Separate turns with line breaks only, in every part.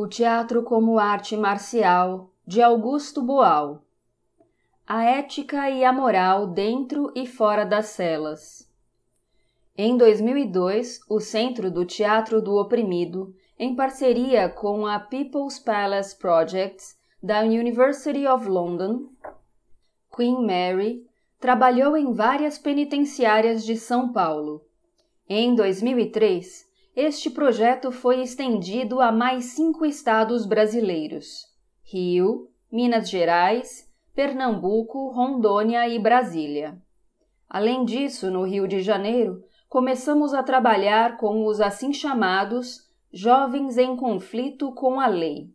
O Teatro como Arte Marcial, de Augusto Boal. A ética e a moral dentro e fora das celas. Em 2002, o Centro do Teatro do Oprimido, em parceria com a People's Palace Projects da University of London, Queen Mary, trabalhou em várias penitenciárias de São Paulo. Em 2003, este projeto foi estendido a mais cinco estados brasileiros: Rio, Minas Gerais, Pernambuco, Rondônia e Brasília. Além disso, no Rio de Janeiro, começamos a trabalhar com os assim chamados Jovens em Conflito com a Lei.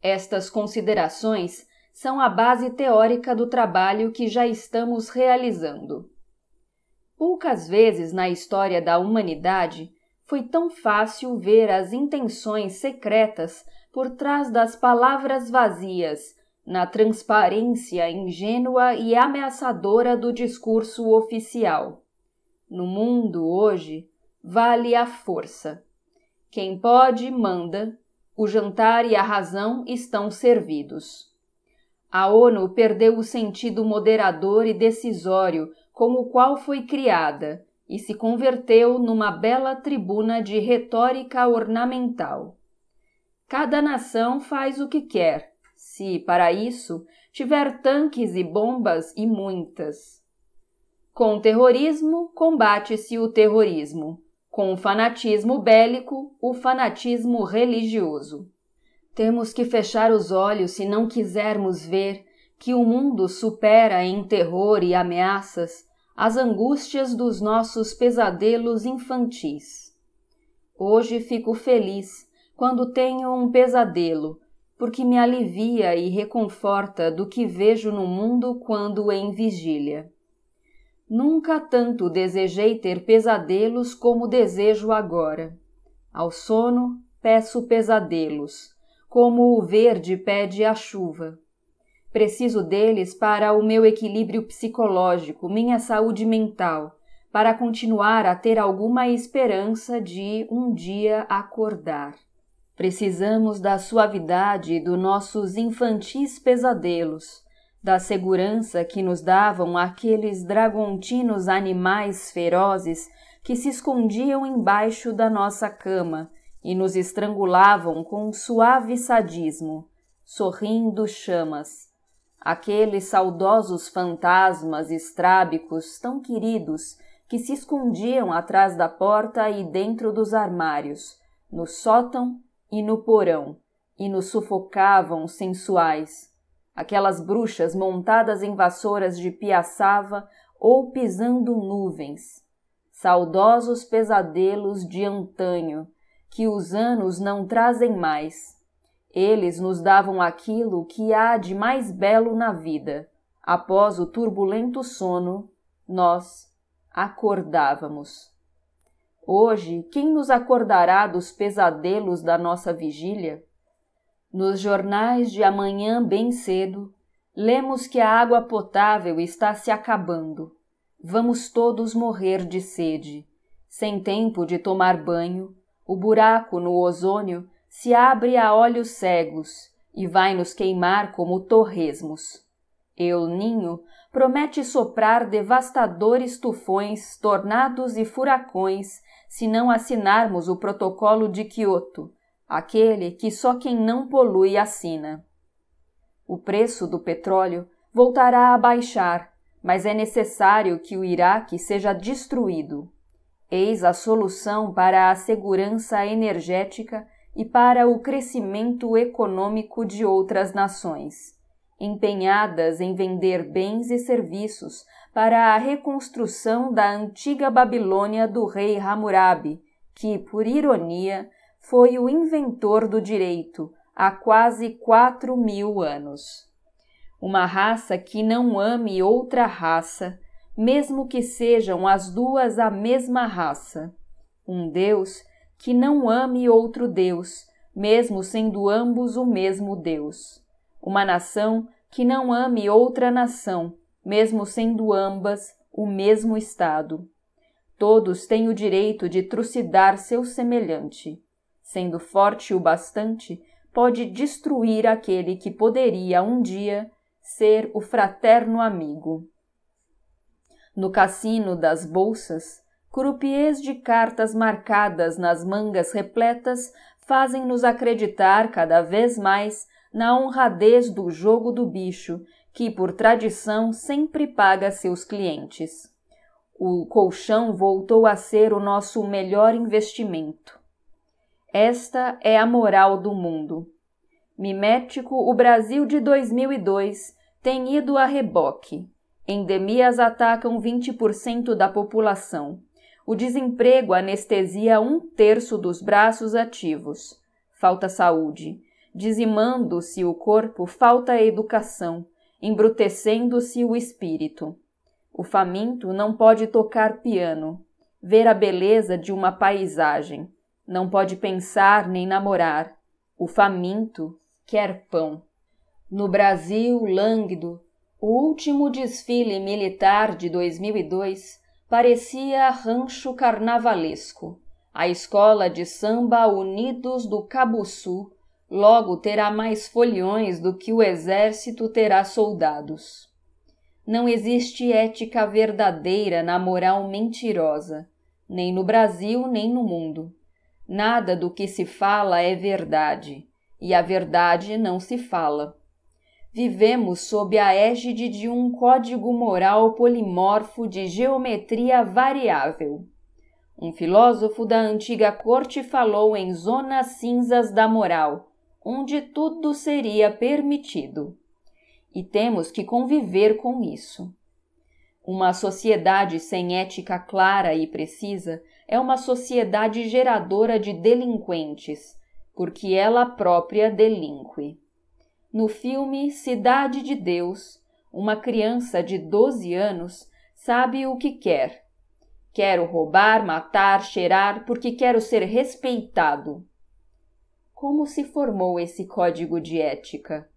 Estas considerações são a base teórica do trabalho que já estamos realizando. Poucas vezes na história da humanidade foi tão fácil ver as intenções secretas por trás das palavras vazias, na transparência ingênua e ameaçadora do discurso oficial. No mundo hoje, vale a força. Quem pode, manda. O jantar e a razão estão servidos. A ONU perdeu o sentido moderador e decisório com o qual foi criada e se converteu numa bela tribuna de retórica ornamental. Cada nação faz o que quer, se, para isso, tiver tanques e bombas e muitas. Com terrorismo, combate-se o terrorismo. Com o fanatismo bélico, o fanatismo religioso. Temos que fechar os olhos se não quisermos ver que o mundo supera em terror e ameaças as angústias dos nossos pesadelos infantis. Hoje fico feliz quando tenho um pesadelo, porque me alivia e reconforta do que vejo no mundo quando em vigília. Nunca tanto desejei ter pesadelos como desejo agora. Ao sono, peço pesadelos, como o verde pede a chuva. Preciso deles para o meu equilíbrio psicológico, minha saúde mental, para continuar a ter alguma esperança de um dia acordar. Precisamos da suavidade dos nossos infantis pesadelos, da segurança que nos davam aqueles dragontinos animais ferozes que se escondiam embaixo da nossa cama e nos estrangulavam com suave sadismo, sorrindo chamas aqueles saudosos fantasmas estrábicos tão queridos que se escondiam atrás da porta e dentro dos armários, no sótão e no porão, e nos sufocavam sensuais. Aquelas bruxas montadas em vassouras de piaçava ou pisando nuvens. Saudosos pesadelos de antanho, que os anos não trazem mais eles nos davam aquilo que há de mais belo na vida. Após o turbulento sono, nós acordávamos. Hoje, quem nos acordará dos pesadelos da nossa vigília? Nos jornais de amanhã bem cedo, lemos que a água potável está se acabando. Vamos todos morrer de sede. Sem tempo de tomar banho, o buraco no ozônio se abre a olhos cegos e vai nos queimar como torresmos. El Ninho promete soprar devastadores tufões, tornados e furacões se não assinarmos o protocolo de Quioto, aquele que só quem não polui assina. O preço do petróleo voltará a baixar, mas é necessário que o Iraque seja destruído. Eis a solução para a segurança energética e para o crescimento econômico de outras nações, empenhadas em vender bens e serviços para a reconstrução da antiga Babilônia do rei Hammurabi, que, por ironia, foi o inventor do direito há quase quatro mil anos. Uma raça que não ame outra raça, mesmo que sejam as duas a mesma raça. Um Deus que não ame outro Deus, mesmo sendo ambos o mesmo Deus. Uma nação que não ame outra nação, mesmo sendo ambas o mesmo Estado. Todos têm o direito de trucidar seu semelhante. Sendo forte o bastante, pode destruir aquele que poderia um dia ser o fraterno amigo. No cassino das bolsas, Curupiês de cartas marcadas nas mangas repletas fazem-nos acreditar cada vez mais na honradez do jogo do bicho, que por tradição sempre paga seus clientes. O colchão voltou a ser o nosso melhor investimento. Esta é a moral do mundo. Mimético, o Brasil de 2002 tem ido a reboque. Endemias atacam 20% da população. O desemprego anestesia um terço dos braços ativos. Falta saúde. Dizimando-se o corpo, falta educação. Embrutecendo-se o espírito. O faminto não pode tocar piano, ver a beleza de uma paisagem. Não pode pensar nem namorar. O faminto quer pão. No Brasil lânguido, o último desfile militar de 2002 parecia rancho carnavalesco. A escola de samba Unidos do Cabuçu logo terá mais foliões do que o exército terá soldados. Não existe ética verdadeira na moral mentirosa, nem no Brasil, nem no mundo. Nada do que se fala é verdade, e a verdade não se fala. Vivemos sob a égide de um código moral polimorfo de geometria variável. Um filósofo da antiga corte falou em zonas cinzas da moral, onde tudo seria permitido. E temos que conviver com isso. Uma sociedade sem ética clara e precisa é uma sociedade geradora de delinquentes, porque ela própria delinque. No filme Cidade de Deus, uma criança de 12 anos sabe o que quer. Quero roubar, matar, cheirar, porque quero ser respeitado. Como se formou esse código de ética?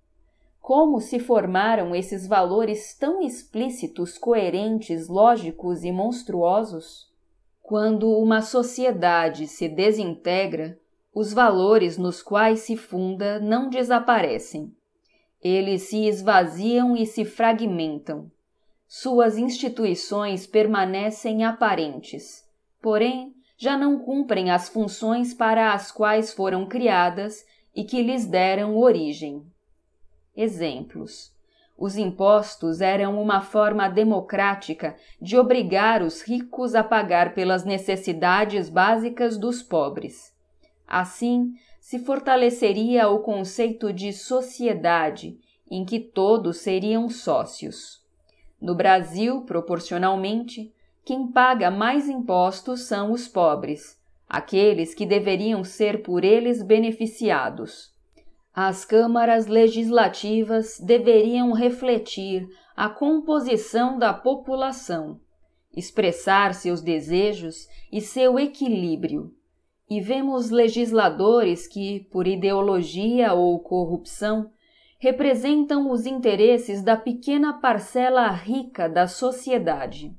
Como se formaram esses valores tão explícitos, coerentes, lógicos e monstruosos? Quando uma sociedade se desintegra, os valores nos quais se funda não desaparecem. Eles se esvaziam e se fragmentam. Suas instituições permanecem aparentes, porém já não cumprem as funções para as quais foram criadas e que lhes deram origem. Exemplos: os impostos eram uma forma democrática de obrigar os ricos a pagar pelas necessidades básicas dos pobres. Assim, se fortaleceria o conceito de sociedade, em que todos seriam sócios. No Brasil, proporcionalmente, quem paga mais impostos são os pobres, aqueles que deveriam ser por eles beneficiados. As câmaras legislativas deveriam refletir a composição da população, expressar seus desejos e seu equilíbrio e vemos legisladores que, por ideologia ou corrupção, representam os interesses da pequena parcela rica da sociedade.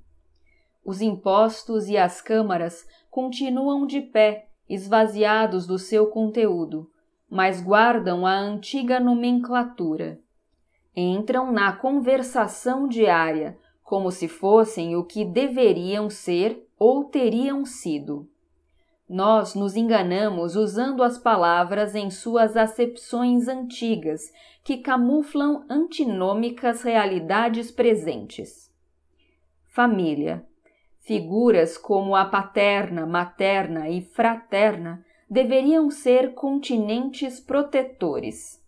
Os impostos e as câmaras continuam de pé, esvaziados do seu conteúdo, mas guardam a antiga nomenclatura. Entram na conversação diária como se fossem o que deveriam ser ou teriam sido. Nós nos enganamos usando as palavras em suas acepções antigas, que camuflam antinômicas realidades presentes. Família. Figuras como a paterna, materna e fraterna deveriam ser continentes protetores.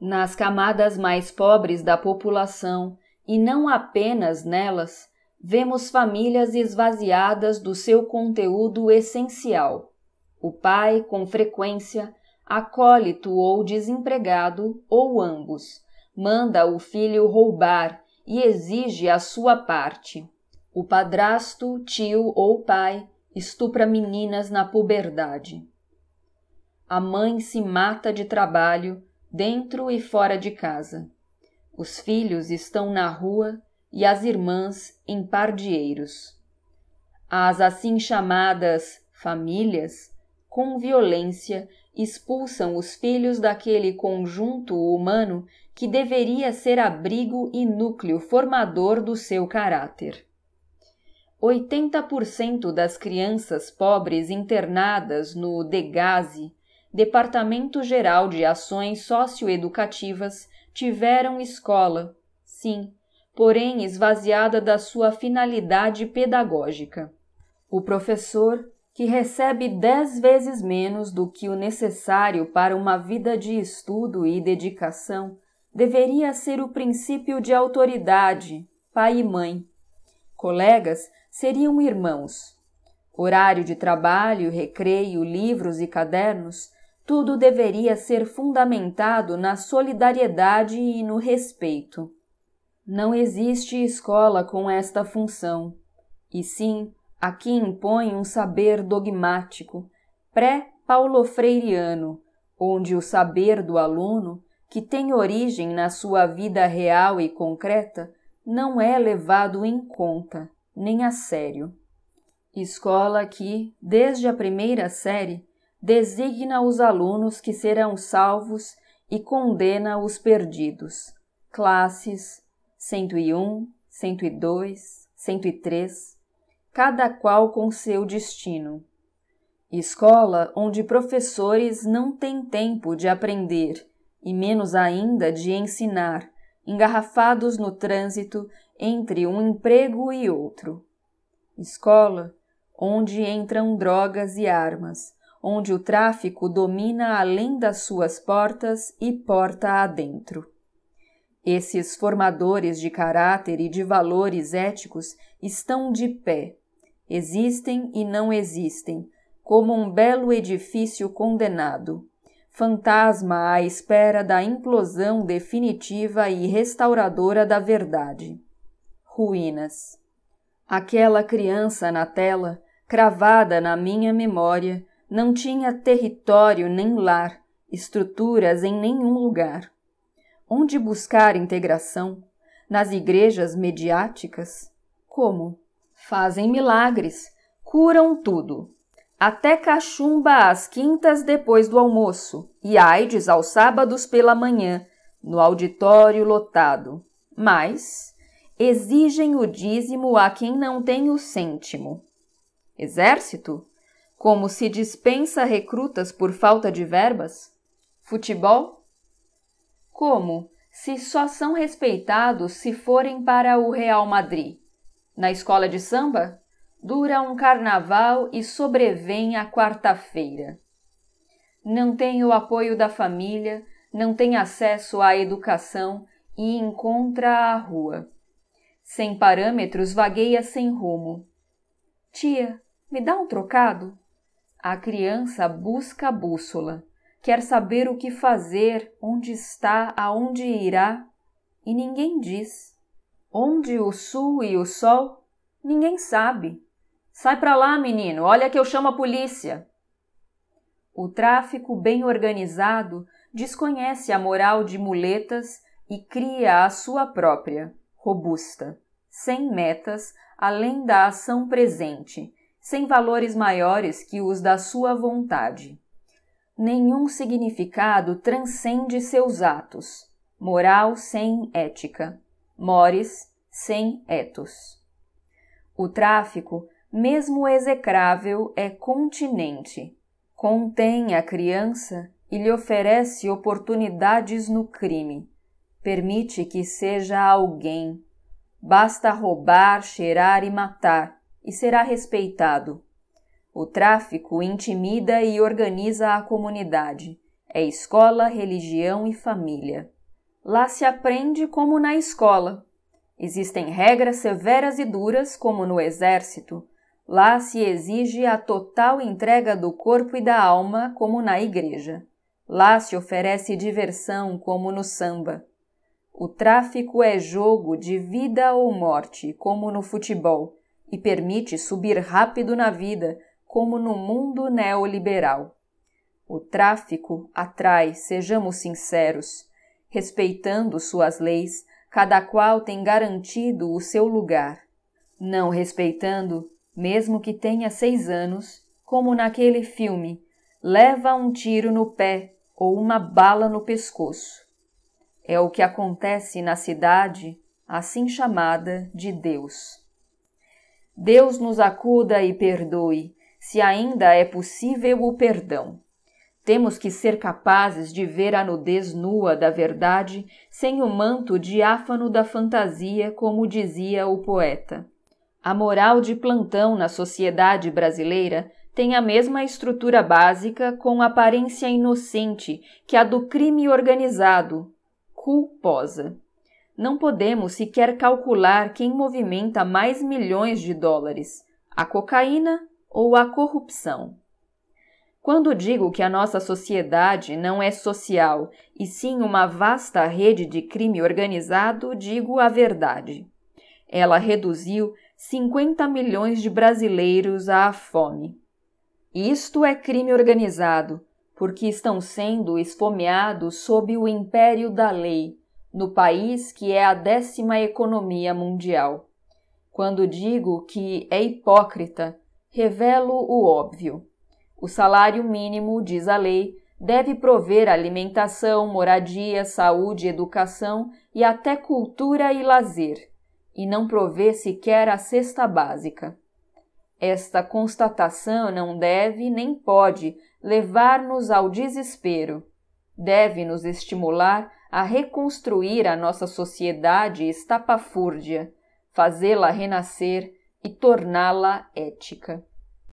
Nas camadas mais pobres da população, e não apenas nelas, vemos famílias esvaziadas do seu conteúdo essencial. O pai, com frequência, acólito ou desempregado, ou ambos, manda o filho roubar e exige a sua parte. O padrasto, tio ou pai estupra meninas na puberdade. A mãe se mata de trabalho dentro e fora de casa. Os filhos estão na rua e as irmãs em pardieiros. As assim chamadas famílias, com violência, expulsam os filhos daquele conjunto humano que deveria ser abrigo e núcleo formador do seu caráter. 80% das crianças pobres internadas no DEGASE, Departamento Geral de Ações Socioeducativas, tiveram escola, sim, porém esvaziada da sua finalidade pedagógica. O professor, que recebe dez vezes menos do que o necessário para uma vida de estudo e dedicação, deveria ser o princípio de autoridade, pai e mãe. Colegas seriam irmãos. Horário de trabalho, recreio, livros e cadernos, tudo deveria ser fundamentado na solidariedade e no respeito. Não existe escola com esta função, e sim a que impõe um saber dogmático, pré paulo freiriano onde o saber do aluno, que tem origem na sua vida real e concreta, não é levado em conta, nem a sério. Escola que, desde a primeira série, designa os alunos que serão salvos e condena os perdidos. Classes, 101, 102, 103, cada qual com seu destino. Escola onde professores não têm tempo de aprender e menos ainda de ensinar, engarrafados no trânsito entre um emprego e outro. Escola onde entram drogas e armas, onde o tráfico domina além das suas portas e porta adentro. Esses formadores de caráter e de valores éticos estão de pé. Existem e não existem, como um belo edifício condenado, fantasma à espera da implosão definitiva e restauradora da verdade. Ruínas. Aquela criança na tela, cravada na minha memória, não tinha território nem lar, estruturas em nenhum lugar. Onde buscar integração? Nas igrejas mediáticas? Como? Fazem milagres, curam tudo. Até cachumba às quintas depois do almoço e AIDS aos sábados pela manhã, no auditório lotado. Mas exigem o dízimo a quem não tem o cêntimo. Exército? Como se dispensa recrutas por falta de verbas? Futebol? Como? Se só são respeitados se forem para o Real Madrid. Na escola de samba? Dura um carnaval e sobrevém a quarta-feira. Não tem o apoio da família, não tem acesso à educação e encontra a rua. Sem parâmetros, vagueia sem rumo. Tia, me dá um trocado? A criança busca a bússola quer saber o que fazer, onde está, aonde irá, e ninguém diz. Onde o sul e o sol? Ninguém sabe. Sai para lá, menino, olha que eu chamo a polícia. O tráfico bem organizado desconhece a moral de muletas e cria a sua própria, robusta, sem metas além da ação presente, sem valores maiores que os da sua vontade nenhum significado transcende seus atos. Moral sem ética. Mores sem etos. O tráfico, mesmo execrável, é continente. Contém a criança e lhe oferece oportunidades no crime. Permite que seja alguém. Basta roubar, cheirar e matar, e será respeitado. O tráfico intimida e organiza a comunidade. É escola, religião e família. Lá se aprende como na escola. Existem regras severas e duras, como no exército. Lá se exige a total entrega do corpo e da alma, como na igreja. Lá se oferece diversão, como no samba. O tráfico é jogo de vida ou morte, como no futebol, e permite subir rápido na vida, como no mundo neoliberal. O tráfico atrai, sejamos sinceros. Respeitando suas leis, cada qual tem garantido o seu lugar. Não respeitando, mesmo que tenha seis anos, como naquele filme, leva um tiro no pé ou uma bala no pescoço. É o que acontece na cidade, assim chamada de Deus. Deus nos acuda e perdoe se ainda é possível o perdão. Temos que ser capazes de ver a nudez nua da verdade sem o manto diáfano da fantasia, como dizia o poeta. A moral de plantão na sociedade brasileira tem a mesma estrutura básica com aparência inocente que a do crime organizado, culposa. Não podemos sequer calcular quem movimenta mais milhões de dólares: a cocaína ou a corrupção. Quando digo que a nossa sociedade não é social e sim uma vasta rede de crime organizado, digo a verdade. Ela reduziu 50 milhões de brasileiros à fome. Isto é crime organizado, porque estão sendo esfomeados sob o império da lei, no país que é a décima economia mundial. Quando digo que é hipócrita, Revelo o óbvio. O salário mínimo, diz a lei, deve prover alimentação, moradia, saúde, educação e até cultura e lazer, e não prover sequer a cesta básica. Esta constatação não deve nem pode levar-nos ao desespero. Deve nos estimular a reconstruir a nossa sociedade estapafúrdia, fazê-la renascer e torná-la ética.